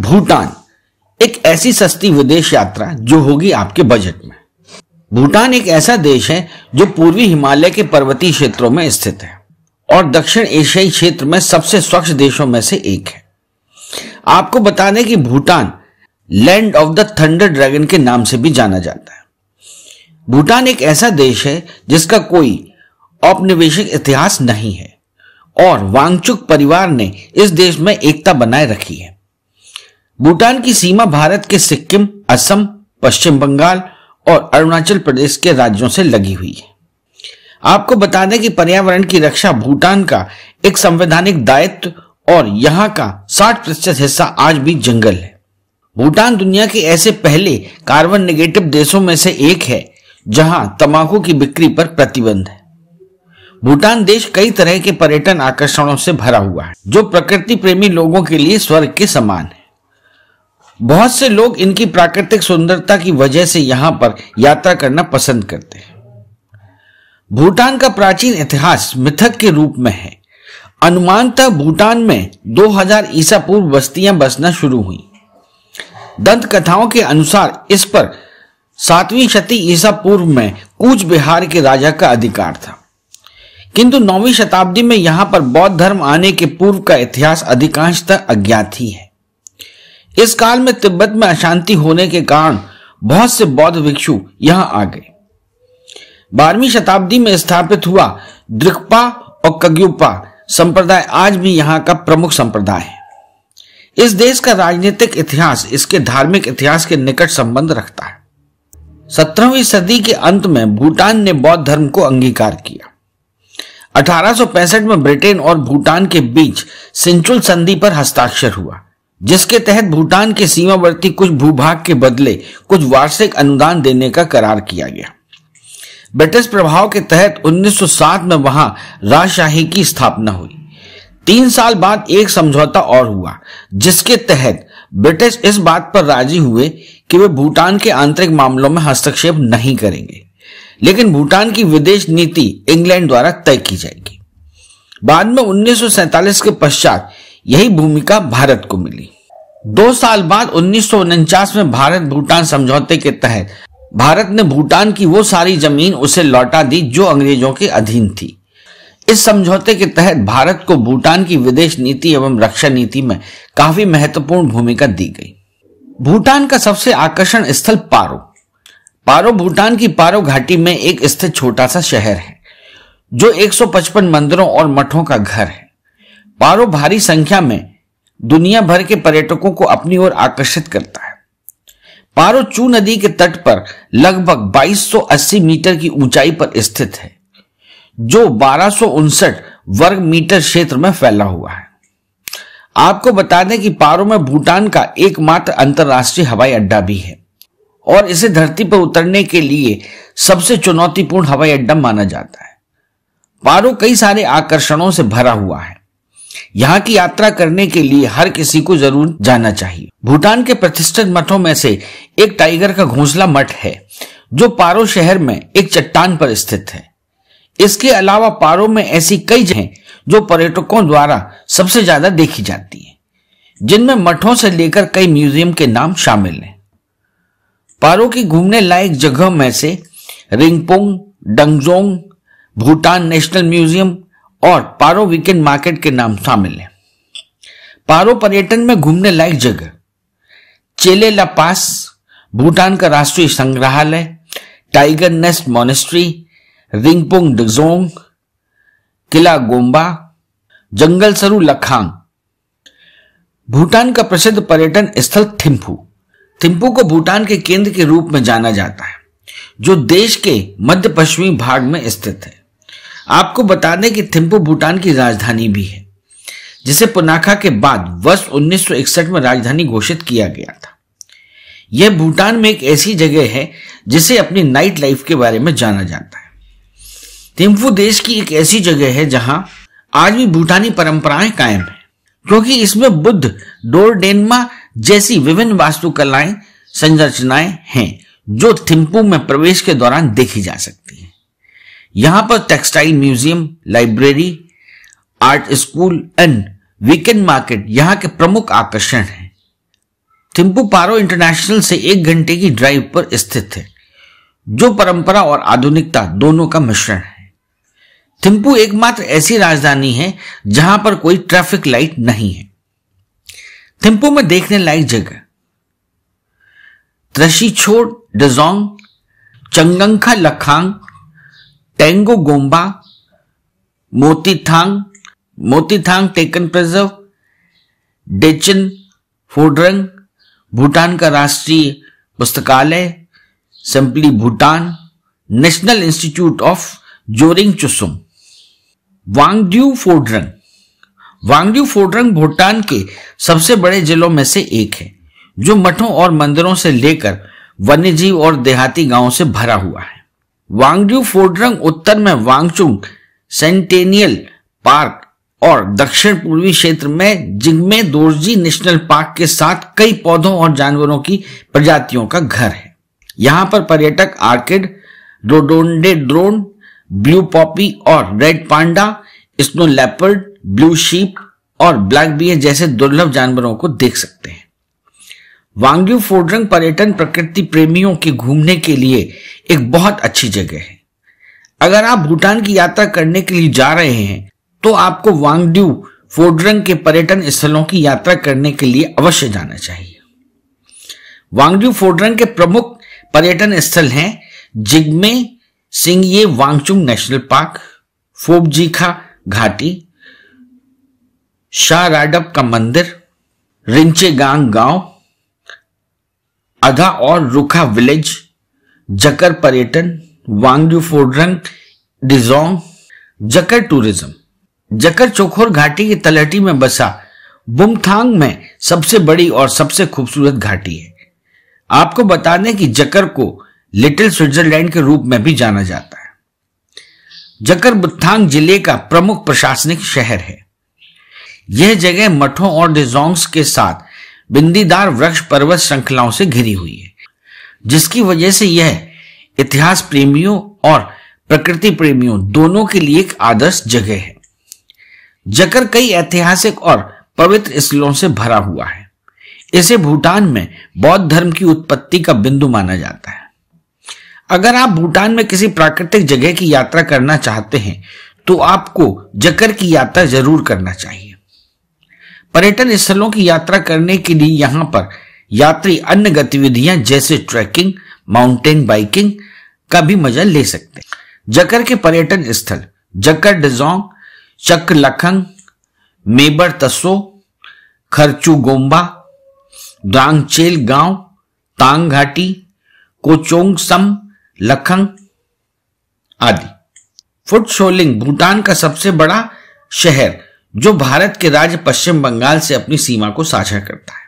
भूटान एक ऐसी सस्ती विदेश यात्रा जो होगी आपके बजट में भूटान एक ऐसा देश है जो पूर्वी हिमालय के पर्वतीय क्षेत्रों में स्थित है और दक्षिण एशियाई क्षेत्र में सबसे स्वच्छ देशों में से एक है आपको बता दें कि Bhutan land of the thunder dragon के नाम से भी जाना जाता है भूटान एक ऐसा देश है जिसका कोई औपनिवेशिक इतिहास नहीं है और वांगचुक परिवार ने इस देश में एकता बनाए रखी है भूटान की सीमा भारत के सिक्किम असम पश्चिम बंगाल और अरुणाचल प्रदेश के राज्यों से लगी हुई है आपको बता दें कि पर्यावरण की रक्षा भूटान का एक संवैधानिक दायित्व और यहाँ का 60 प्रतिशत हिस्सा आज भी जंगल है भूटान दुनिया के ऐसे पहले कार्बन नेगेटिव देशों में से एक है जहां तंबाकू की बिक्री पर प्रतिबंध है भूटान देश कई तरह के पर्यटन आकर्षणों से भरा हुआ है जो प्रकृति प्रेमी लोगों के लिए स्वर्ग के समान है बहुत से लोग इनकी प्राकृतिक सुंदरता की वजह से यहां पर यात्रा करना पसंद करते हैं भूटान का प्राचीन इतिहास मिथक के रूप में है अनुमानतः भूटान में 2000 ईसा पूर्व बस्तियां बसना शुरू हुई दंत कथाओं के अनुसार इस पर सातवीं शती ईसा पूर्व में कूच बिहार के राजा का अधिकार था किंतु नौवीं शताब्दी में यहां पर बौद्ध धर्म आने के पूर्व का इतिहास अधिकांशतः अज्ञात ही है इस काल में तिब्बत में अशांति होने के कारण बहुत से बौद्ध भिक्षु यहां आ गए बारहवीं शताब्दी में स्थापित हुआ दृक्पा और कग्युपा संप्रदाय आज भी यहां का प्रमुख संप्रदाय है इस देश का राजनीतिक इतिहास इसके धार्मिक इतिहास के निकट संबंध रखता है सत्रहवीं सदी के अंत में भूटान ने बौद्ध धर्म को अंगीकार किया 1865 में ब्रिटेन और भूटान के बीच सिंचुल संधि पर हस्ताक्षर हुआ जिसके तहत भूटान के सीमावर्ती कुछ भूभाग के बदले कुछ वार्षिक अनुदान देने का करार किया गया ब्रिटिश प्रभाव के तहत 1907 में वहां राजशाही की स्थापना हुई तीन साल बाद एक समझौता और हुआ जिसके तहत ब्रिटिश इस बात पर राजी हुए कि वे भूटान के आंतरिक मामलों में हस्तक्षेप नहीं करेंगे लेकिन भूटान की विदेश नीति इंग्लैंड द्वारा तय की जाएगी बाद में 1947 के पश्चात यही भूमिका भारत को मिली दो साल बाद उन्नीस में भारत भूटान समझौते के तहत भारत ने भूटान की वो सारी जमीन उसे लौटा दी जो अंग्रेजों के अधीन थी इस समझौते के तहत भारत को भूटान की विदेश नीति एवं रक्षा नीति में काफी महत्वपूर्ण भूमिका दी गई भूटान का सबसे आकर्षण स्थल पारो पारो भूटान की पारो घाटी में एक स्थित छोटा सा शहर है जो 155 मंदिरों और मठों का घर है पारो भारी संख्या में दुनिया भर के पर्यटकों को अपनी ओर आकर्षित करता है पारो चू नदी के तट पर लगभग 2280 मीटर की ऊंचाई पर स्थित है जो बारह वर्ग मीटर क्षेत्र में फैला हुआ है आपको बता दें कि पारो में भूटान का एकमात्र अंतर्राष्ट्रीय हवाई अड्डा भी है और इसे धरती पर उतरने के लिए सबसे चुनौतीपूर्ण हवाई अड्डा माना जाता है पारो कई सारे आकर्षणों से भरा हुआ है यहाँ की यात्रा करने के लिए हर किसी को जरूर जाना चाहिए भूटान के प्रतिष्ठित मठों में से एक टाइगर का घोंसला मठ है जो पारो शहर में एक चट्टान पर स्थित है इसके अलावा पारो में ऐसी कई जगह जो पर्यटकों द्वारा सबसे ज्यादा देखी जाती है जिनमें मठों से लेकर कई म्यूजियम के नाम शामिल हैं पारो की घूमने लायक जगह में से रिंगपोंग डंगजोंग भूटान नेशनल म्यूजियम और पारो वीकेंड मार्केट के नाम शामिल है पारो पर्यटन में घूमने लायक जगह चेले ला पास भूटान का राष्ट्रीय संग्रहालय tiger nest monastery Rinpung Dzong किला गोम्बा जंगल सरू लखांग भूटान का प्रसिद्ध पर्यटन स्थल थिम्फू थिम्फू को भूटान के केंद्र के रूप में जाना जाता है जो देश के मध्य पश्चिमी भाग में स्थित है आपको बता दें कि थिम्पू भूटान की राजधानी भी है जिसे पुनाखा के बाद वर्ष 1961 में राजधानी घोषित किया गया था यह भूटान में एक ऐसी जगह है जिसे अपनी नाइट लाइफ के बारे में जाना जाता है थिम्फू देश की एक ऐसी जगह है जहां आज भी भूटानी परंपराएं कायम है क्योंकि इसमें बुद्ध डोरडेनमा जैसी विभिन्न वास्तुकलाएं संरचनाएं हैं जो थिम्पू में प्रवेश के दौरान देखी जा सकती यहां पर textile museum library art school and weekend market यहां के प्रमुख आकर्षण है थिम्पू पारो इंटरनेशनल से एक घंटे की ड्राइव पर स्थित है जो परंपरा और आधुनिकता दोनों का मिश्रण है थिम्पू एकमात्र ऐसी राजधानी है जहां पर कोई ट्रैफिक लाइट नहीं है थिम्पू में देखने लायक जगह Tashichho Dzong Changangkha Lhakhang Tango Gomba, मोती Motithang takin preserve Dechen Phodrang Bhutan का राष्ट्रीय पुस्तकालय simply Bhutan national institute of Zorig Chusum Wangdue Phodrang Wangdue Phodrang Bhutan के सबसे बड़े जिलों में से एक है जो मठों और मंदिरों से लेकर वन्यजीव और देहाती गांवों से भरा हुआ है वांगजू फोर्डरंग उत्तर में वांगचुंग सेंटेनियल पार्क और दक्षिण पूर्वी क्षेत्र में जिंगमे दोर्जी नेशनल पार्क के साथ कई पौधों और जानवरों की प्रजातियों का घर है यहाँ पर पर्यटक orchid rhododendron blue poppy और red panda snow leopard blue sheep और ब्लैक बियर जैसे दुर्लभ जानवरों को देख सकते हैं वांग्यू फोडरंग पर्यटन प्रकृति प्रेमियों के घूमने के लिए एक बहुत अच्छी जगह है अगर आप भूटान की यात्रा करने के लिए जा रहे हैं तो आपको वांगड्यू फोडरंग के पर्यटन स्थलों की यात्रा करने के लिए अवश्य जाना चाहिए वांगड्यू फोडरंग के प्रमुख पर्यटन स्थल हैं जिगमे ये वांगचुंग नेशनल पार्क फोबजीखा घाटी शाह राडप का मंदिर रिंचेगांग गांव आधा और रुखा विलेज जकर पर्यटन वांग्यू फोडरंग डिजोंग जकर टूरिज्म जकर चोखोर घाटी की तलहटी में बसा बुमथांग में सबसे बड़ी और सबसे खूबसूरत घाटी है आपको बता दें कि जकर को लिटिल स्विट्जरलैंड के रूप में भी जाना जाता है जकर बुथांग जिले का प्रमुख प्रशासनिक शहर है यह जगह मठों और डिजोंग्स के साथ बिंदीदार वृक्ष पर्वत श्रृंखलाओं से घिरी हुई है जिसकी वजह से यह इतिहास प्रेमियों और प्रकृति प्रेमियों दोनों के लिए एक आदर्श जगह है जकर कई ऐतिहासिक और पवित्र स्थलों से भरा हुआ है इसे भूटान में बौद्ध धर्म की उत्पत्ति का बिंदु माना जाता है अगर आप भूटान में किसी प्राकृतिक जगह की यात्रा करना चाहते हैं तो आपको जकर की यात्रा जरूर करना चाहिए पर्यटन स्थलों की यात्रा करने के लिए यहाँ पर यात्री अन्य गतिविधियां जैसे ट्रैकिंग माउंटेन बाइकिंग का भी मजा ले सकते हैं जकर के पर्यटन स्थल जकर डिजोंग चक लखंग मेबर तसो खरचू गोम्बा दांगचेल गांव तांग घाटी कोचोंग सम लखंग आदि फुट शोलिंग भूटान का सबसे बड़ा शहर जो भारत के राज्य पश्चिम बंगाल से अपनी सीमा को साझा करता है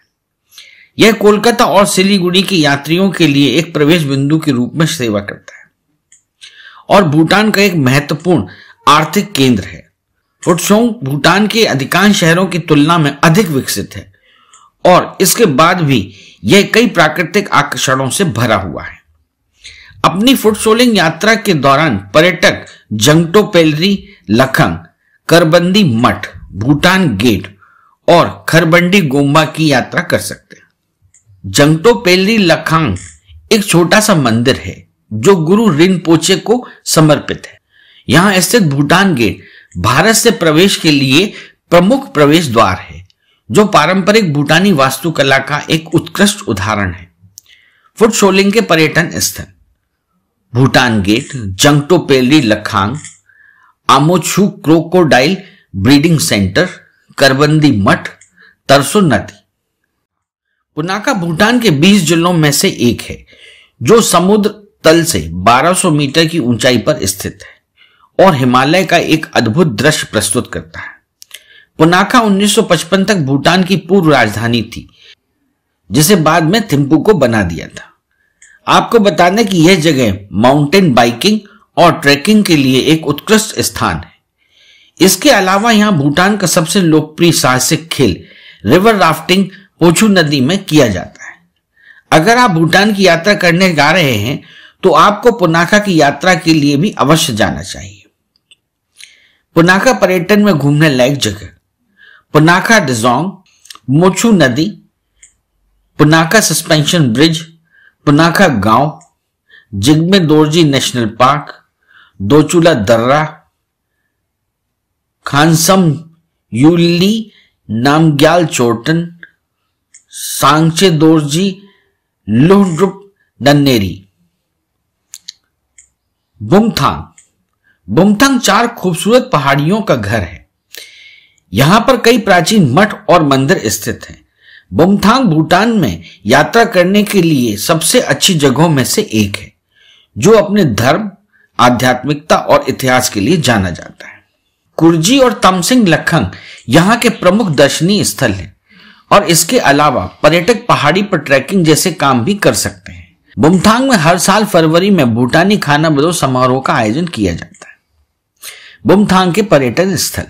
यह कोलकाता और सिलीगुड़ी के यात्रियों के लिए एक प्रवेश बिंदु के रूप में सेवा करता है और भूटान का एक महत्वपूर्ण आर्थिक केंद्र है फुटसोंग भूटान के अधिकांश शहरों की तुलना में अधिक विकसित है और इसके बाद भी यह कई प्राकृतिक आकर्षणों से भरा हुआ है अपनी फुटसोलिंग यात्रा के दौरान पर्यटक जंगटो पेलरी लखंग करबंदी मठ भूटान गेट और खरबंडी गोम्बा की यात्रा कर सकते हैं जंगटो पेली लखांग एक छोटा सा मंदिर है जो गुरु पोचे को समर्पित है यहाँ स्थित भूटान गेट भारत से प्रवेश के लिए प्रमुख प्रवेश द्वार है जो पारंपरिक भूटानी वास्तुकला का एक उत्कृष्ट उदाहरण है फुट शोलिंग के पर्यटन स्थल Bhutan gate Zangto Pelri Lhakhang Amochhu crocodile breeding centre Kharbandi मठ तरसो नदी पुनाका भूटान के 20 जिलों में से एक है जो समुद्र तल से 1200 मीटर की ऊंचाई पर स्थित है और हिमालय का एक अद्भुत दृश्य प्रस्तुत करता है पुनाका 1955 तक भूटान की पूर्व राजधानी थी जिसे बाद में थिम्पू को बना दिया था आपको दें कि यह जगह माउंटेन बाइकिंग और ट्रेकिंग के लिए एक उत्कृष्ट स्थान है इसके अलावा यहाँ भूटान का सबसे लोकप्रिय साहसिक खेल रिवर राफ्टिंग पोछू नदी में किया जाता है अगर आप भूटान की यात्रा करने जा रहे हैं तो आपको पुनाखा की यात्रा के लिए भी अवश्य जाना चाहिए पुनाखा पर्यटन में घूमने लायक जगह पुनाखा डिजोंग मोछू नदी पुनाखा सस्पेंशन ब्रिज पुनाखा गांव जिगमे दोरजी नेशनल पार्क दोचूला दर्रा खानसम यूली नामग्याल चोटन सांगचे दोर्जी लुहड्रुप दन्नेरी बुमथांग बुमथांग चार खूबसूरत पहाड़ियों का घर है यहां पर कई प्राचीन मठ और मंदिर स्थित हैं बुमथांग भूटान में यात्रा करने के लिए सबसे अच्छी जगहों में से एक है जो अपने धर्म आध्यात्मिकता और इतिहास के लिए जाना जाता है कुर्जी और तमसिंग लखंग यहाँ के प्रमुख दर्शनीय स्थल हैं और इसके अलावा पर्यटक पहाड़ी पर ट्रैकिंग जैसे काम भी कर सकते हैं बुमथांग में हर साल फरवरी में भूटानी खाना बदो समारोह का आयोजन किया जाता है बुमथांग के पर्यटन स्थल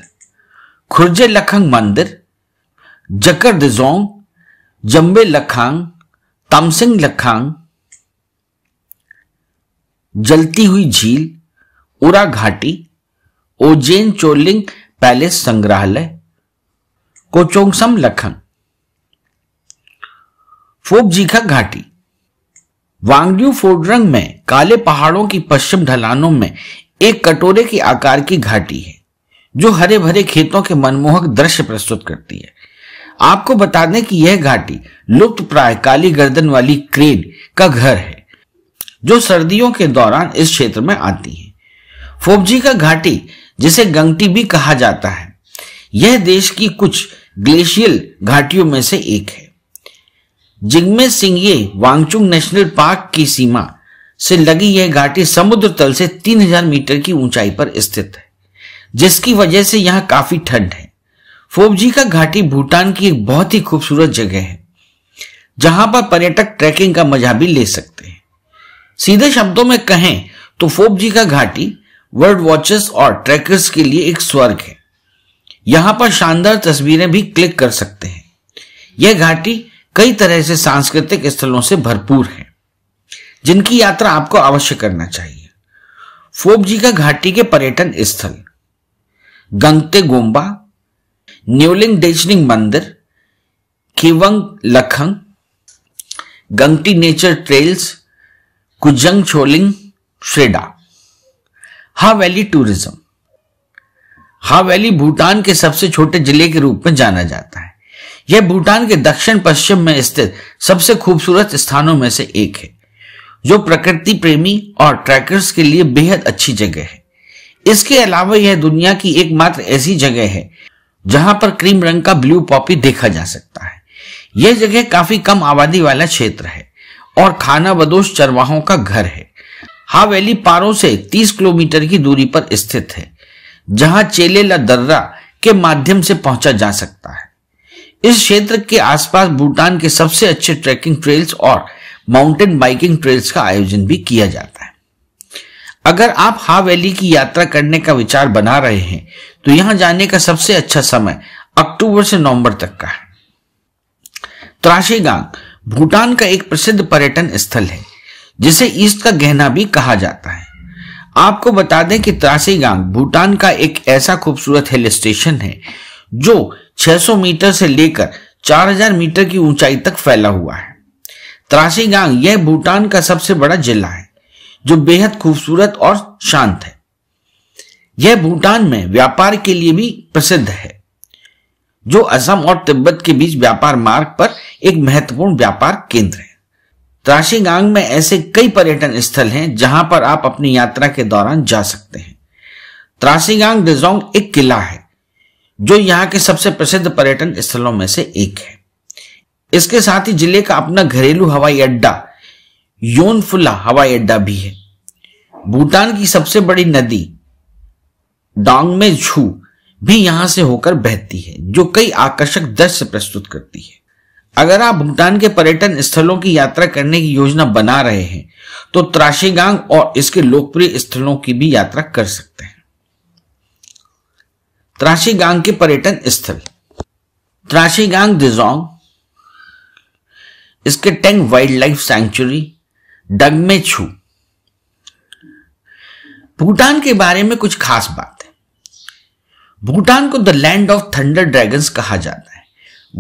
खुर्जे लखंग मंदिर जकर दिजोंग जम्बे लखांग तमसिंग लखांग जलती हुई झील उरा घाटी ओजेन चोलिंग पैलेस संग्रहालय कोचोंगसम लखन फोबजीखा घाटी वांगड्यू फोडरंग में काले पहाड़ों की पश्चिम ढलानों में एक कटोरे के आकार की घाटी है जो हरे भरे खेतों के मनमोहक दृश्य प्रस्तुत करती है आपको बता दें कि यह घाटी लुप्त प्राय काली गर्दन वाली क्रेन का घर है जो सर्दियों के दौरान इस क्षेत्र में आती है फोबजी का घाटी जिसे गंगटी भी कहा जाता है यह देश की कुछ ग्लेशियल घाटियों में से एक है जिगमे सिंगे वांगचुंग नेशनल पार्क की सीमा से लगी यह घाटी समुद्र तल से 3000 मीटर की ऊंचाई पर स्थित है जिसकी वजह से यहां काफी ठंड है फोबजी का घाटी भूटान की एक बहुत ही खूबसूरत जगह है जहां पर पर्यटक ट्रैकिंग का मजा भी ले सकते हैं सीधे शब्दों में कहें तो फोबजी का घाटी वर्ल्ड वॉचर्स और ट्रैकर्स के लिए एक स्वर्ग है यहां पर शानदार तस्वीरें भी क्लिक कर सकते हैं यह घाटी कई तरह से सांस्कृतिक स्थलों से भरपूर है जिनकी यात्रा आपको अवश्य करना चाहिए फोब जी का घाटी के पर्यटन स्थल गंगते गोम्बा न्यूलिंग डेजनिंग मंदिर खिवंग लखंग गंगटी नेचर ट्रेल्स कुजंग छोलिंग श्रेडा Haa valley tourism Haa valley Bhutan के सबसे छोटे जिले के रूप में जाना जाता है यह भूटान के दक्षिण पश्चिम में स्थित सबसे खूबसूरत स्थानों में से एक है जो प्रकृति प्रेमी और ट्रैकर्स के लिए बेहद अच्छी जगह है इसके अलावा यह दुनिया की एकमात्र ऐसी जगह है जहां पर क्रीम रंग का ब्लू पॉपी देखा जा सकता है यह जगह काफी कम आबादी वाला क्षेत्र है और खाना बदोश चरवाहों का घर है हावेली पारो से 30 किलोमीटर की दूरी पर स्थित है जहां चेलेला दर्रा के माध्यम से पहुंचा जा सकता है इस क्षेत्र के आसपास भूटान के सबसे अच्छे ट्रैकिंग ट्रेल्स और माउंटेन बाइकिंग ट्रेल्स का आयोजन भी किया जाता है अगर आप हावेली की यात्रा करने का विचार बना रहे हैं तो यहां जाने का सबसे अच्छा समय अक्टूबर से नवंबर तक का है त्राशीगांग भूटान का एक प्रसिद्ध पर्यटन स्थल है जिसे ईस्ट का गहना भी कहा जाता है आपको बता दें कि त्रासीगांग भूटान का एक ऐसा खूबसूरत हिल स्टेशन है जो 600 मीटर से लेकर 4000 मीटर की ऊंचाई तक फैला हुआ है त्रासीगांग यह भूटान का सबसे बड़ा जिला है जो बेहद खूबसूरत और शांत है यह भूटान में व्यापार के लिए भी प्रसिद्ध है जो असम और तिब्बत के बीच व्यापार मार्ग पर एक महत्वपूर्ण व्यापार केंद्र है त्राशीगांग में ऐसे कई पर्यटन स्थल हैं जहां पर आप अपनी यात्रा के दौरान जा सकते हैं त्रासीगांग डिजोंग एक किला है जो यहाँ के सबसे प्रसिद्ध पर्यटन स्थलों में से एक है इसके साथ ही जिले का अपना घरेलू हवाई अड्डा योनफुला हवाई अड्डा भी है भूटान की सबसे बड़ी नदी डांगमे झू भी यहां से होकर बहती है जो कई आकर्षक दृश्य प्रस्तुत करती है अगर आप भूटान के पर्यटन स्थलों की यात्रा करने की योजना बना रहे हैं तो त्राशीगांग और इसके लोकप्रिय स्थलों की भी यात्रा कर सकते हैं त्राशीगांग के पर्यटन स्थल त्राशीगांग दिजोंग इसके टेंग वाइल्ड लाइफ सेंचुरी डगमे छू भूटान के बारे में कुछ खास बात है भूटान को the land of thunder dragons कहा जाता है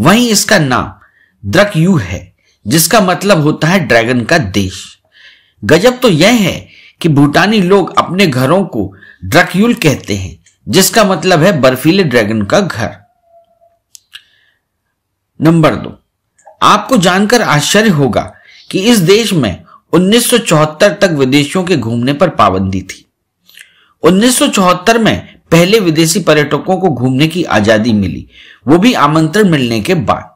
वहीं इसका नाम द्रक यू है जिसका मतलब होता है ड्रैगन का देश गजब तो यह है कि भूटानी लोग अपने घरों को ड्रकयूल कहते हैं जिसका मतलब है बर्फीले ड्रैगन का घर नंबर दो आपको जानकर आश्चर्य होगा कि इस देश में 1974 तक विदेशियों के घूमने पर पाबंदी थी 1974 में पहले विदेशी पर्यटकों को घूमने की आजादी मिली वो भी आमंत्रण मिलने के बाद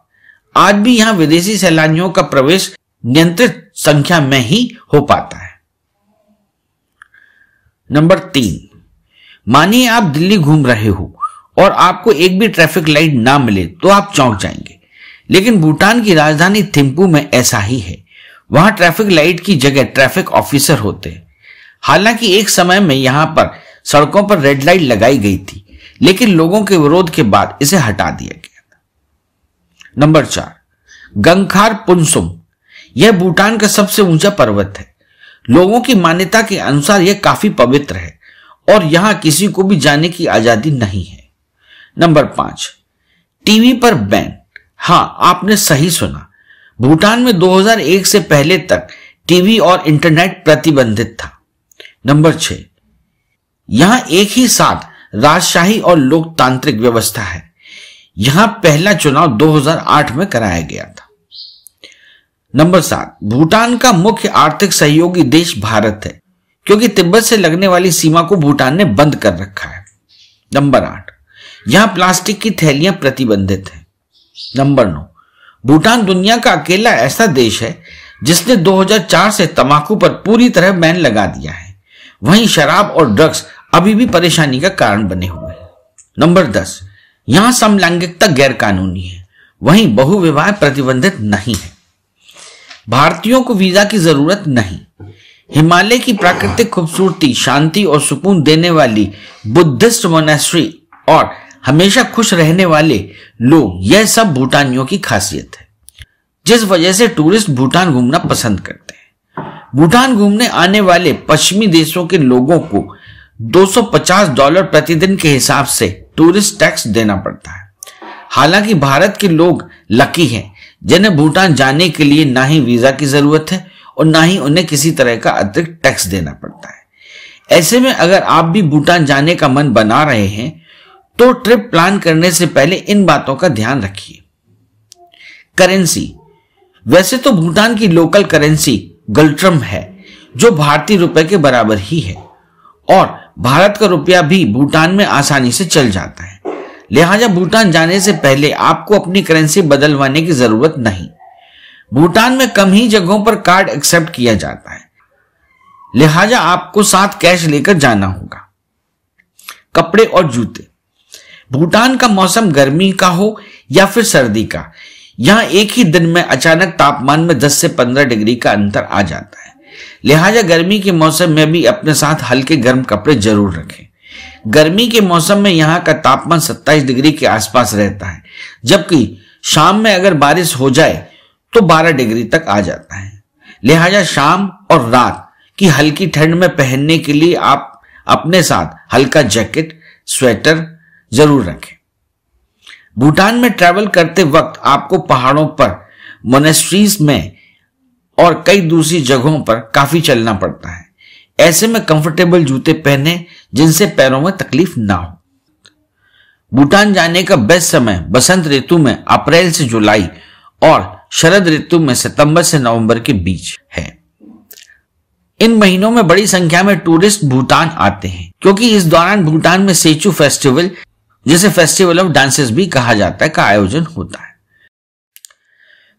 आज भी यहाँ विदेशी सैलानियों का प्रवेश नियंत्रित संख्या में ही हो पाता है नंबर तीन मानिए आप दिल्ली घूम रहे हो और आपको एक भी ट्रैफिक लाइट ना मिले तो आप चौंक जाएंगे लेकिन भूटान की राजधानी थिम्पू में ऐसा ही है वहां ट्रैफिक लाइट की जगह ट्रैफिक ऑफिसर होते हैं हालांकि एक समय में यहां पर सड़कों पर रेड लाइट लगाई गई थी लेकिन लोगों के विरोध के बाद इसे हटा दिया नंबर चार गंखार पुनसुम यह भूटान का सबसे ऊंचा पर्वत है लोगों की मान्यता के अनुसार यह काफी पवित्र है और यहां किसी को भी जाने की आजादी नहीं है नंबर पांच टीवी पर बैन हां आपने सही सुना भूटान में 2001 से पहले तक टीवी और इंटरनेट प्रतिबंधित था नंबर छह यहां एक ही साथ राजशाही और लोकतांत्रिक व्यवस्था है यहां पहला चुनाव 2008 में कराया गया था नंबर सात भूटान का मुख्य आर्थिक सहयोगी देश भारत है क्योंकि तिब्बत से लगने वाली सीमा को भूटान ने बंद कर रखा है नंबर आठ यहां प्लास्टिक की थैलियां प्रतिबंधित हैं नंबर नौ भूटान दुनिया का अकेला ऐसा देश है जिसने 2004 से तमाकू पर पूरी तरह बैन लगा दिया है वहीं शराब और ड्रग्स अभी भी परेशानी का कारण बने हुए हैं नंबर दस यहां समलैंगिकता गैर कानूनी है वहीं बहुविवाह प्रतिबंधित नहीं है भारतीयों को वीजा की जरूरत नहीं हिमालय की प्राकृतिक खूबसूरती शांति और सुकून देने वाली बुद्धिस्ट मोनेस्ट्री और हमेशा खुश रहने वाले लोग यह सब भूटानियों की खासियत है जिस वजह से टूरिस्ट भूटान घूमना पसंद करते हैं भूटान घूमने आने वाले पश्चिमी देशों के लोगों को 250 डॉलर प्रतिदिन के हिसाब से टूरिस्ट टैक्स देना पड़ता है हालांकि भारत के लोग लकी हैं जिन्हें भूटान जाने के लिए ना ही वीजा की जरूरत है और ना ही उन्हें किसी तरह का अतिरिक्त टैक्स देना पड़ता है ऐसे में अगर आप भी भूटान जाने का मन बना रहे हैं तो ट्रिप प्लान करने से पहले इन बातों का ध्यान रखिए करेंसी वैसे तो भूटान की लोकल करेंसी गल्ट्रम है जो भारतीय रुपए के बराबर ही है और भारत का रुपया भी भूटान में आसानी से चल जाता है लिहाजा भूटान जाने से पहले आपको अपनी करेंसी बदलवाने की जरूरत नहीं भूटान में कम ही जगहों पर कार्ड एक्सेप्ट किया जाता है लिहाजा आपको साथ कैश लेकर जाना होगा कपड़े और जूते भूटान का मौसम गर्मी का हो या फिर सर्दी का यहां एक ही दिन में अचानक तापमान में 10 से 15 डिग्री का अंतर आ जाता है लिहाजा गर्मी के मौसम में भी अपने साथ हल्के गर्म कपड़े जरूर रखें गर्मी के मौसम में यहाँ का तापमान 27 डिग्री के आसपास रहता है जबकि शाम में अगर बारिश हो जाए तो 12 डिग्री तक आ जाता है लिहाजा शाम और रात की हल्की ठंड में पहनने के लिए आप अपने साथ हल्का जैकेट स्वेटर जरूर रखें भूटान में ट्रैवल करते वक्त आपको पहाड़ों पर मोनेस्ट्रीज में और कई दूसरी जगहों पर काफी चलना पड़ता है ऐसे में कंफर्टेबल जूते पहने जिनसे पैरों में तकलीफ ना हो भूटान जाने का बेस्ट समय बसंत ऋतु में अप्रैल से जुलाई और शरद ऋतु में सितंबर से नवंबर के बीच है इन महीनों में बड़ी संख्या में टूरिस्ट भूटान आते हैं क्योंकि इस दौरान भूटान में सेचू फेस्टिवल जिसे फेस्टिवल ऑफ डांसेस भी कहा जाता है का आयोजन होता है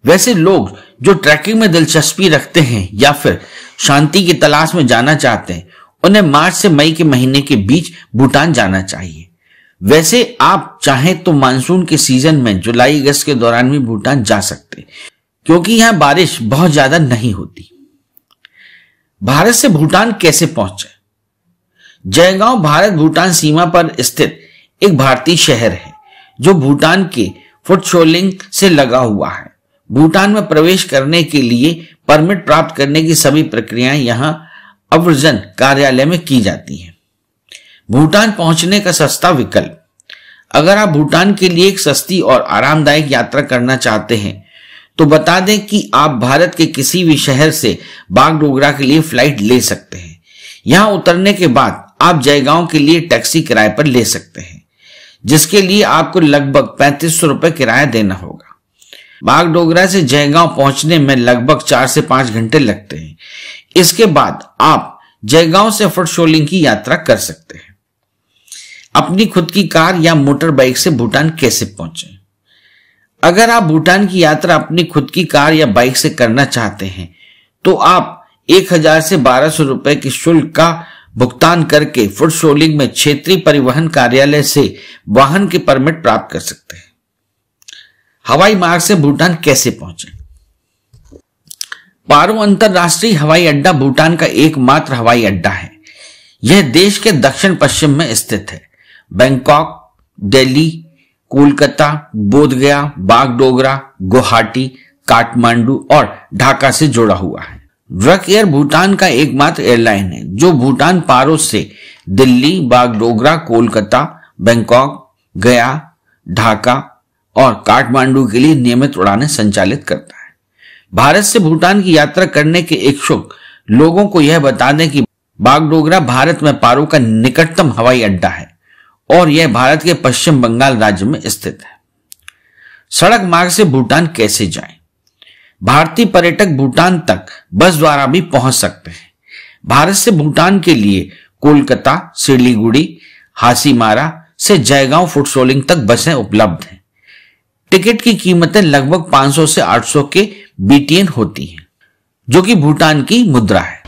वैसे लोग जो ट्रैकिंग में दिलचस्पी रखते हैं या फिर शांति की तलाश में जाना चाहते हैं उन्हें मार्च से मई के महीने के बीच भूटान जाना चाहिए वैसे आप चाहें तो मानसून के सीजन में जुलाई अगस्त के दौरान भी भूटान जा सकते क्योंकि यहां बारिश बहुत ज्यादा नहीं होती भारत से भूटान कैसे पहुंचे जयगांव भारत भूटान सीमा पर स्थित एक भारतीय शहर है जो भूटान के फुटशोलिंग से लगा हुआ है भूटान में प्रवेश करने के लिए परमिट प्राप्त करने की सभी प्रक्रियाएं यहां अवर्जन कार्यालय में की जाती हैं भूटान पहुंचने का सस्ता विकल्प अगर आप भूटान के लिए एक सस्ती और आरामदायक यात्रा करना चाहते हैं तो बता दें कि आप भारत के किसी भी शहर से बागडोगरा के लिए फ्लाइट ले सकते हैं यहां उतरने के बाद आप जयगांव के लिए टैक्सी किराए पर ले सकते हैं जिसके लिए आपको लगभग पैंतीस सौ रुपए किराया देना होगा बागडोगरा से जयगांव पहुंचने में लगभग चार से पांच घंटे लगते हैं इसके बाद आप जयगांव से फुट शोलिंग की यात्रा कर सकते हैं अपनी खुद की कार या मोटर बाइक से भूटान कैसे पहुंचे अगर आप भूटान की यात्रा अपनी खुद की कार या बाइक से करना चाहते हैं तो आप एक हजार से बारह सौ रुपए के शुल्क का भुगतान करके फुट शोलिंग में क्षेत्रीय परिवहन कार्यालय से वाहन के परमिट प्राप्त कर सकते हैं हवाई मार्ग से भूटान कैसे पहुंचे पारो अंतरराष्ट्रीय हवाई अड्डा भूटान का एकमात्र हवाई अड्डा है यह देश के दक्षिण पश्चिम में स्थित है बैंकॉक दिल्ली कोलकाता बोधगया बागडोगरा गुवाहाटी काठमांडू और ढाका से जुड़ा हुआ है व्रक एयर भूटान का एकमात्र एयरलाइन है जो भूटान पारो से दिल्ली बागडोगरा कोलकाता बैंकॉक गया ढाका और काठमांडू के लिए नियमित उड़ानें संचालित करता है भारत से भूटान की यात्रा करने के इच्छुक लोगों को यह बता दें कि बागडोगरा भारत में पारो का निकटतम हवाई अड्डा है और यह भारत के पश्चिम बंगाल राज्य में स्थित है सड़क मार्ग से भूटान कैसे जाए भारतीय पर्यटक भूटान तक बस द्वारा भी पहुंच सकते हैं भारत से भूटान के लिए कोलकाता सिलीगुड़ी हासीमारा से जयगांव फुटसोलिंग तक बसें उपलब्ध हैं टिकट की कीमतें लगभग 500 से 800 के बीटीएन होती हैं जो कि भूटान की मुद्रा है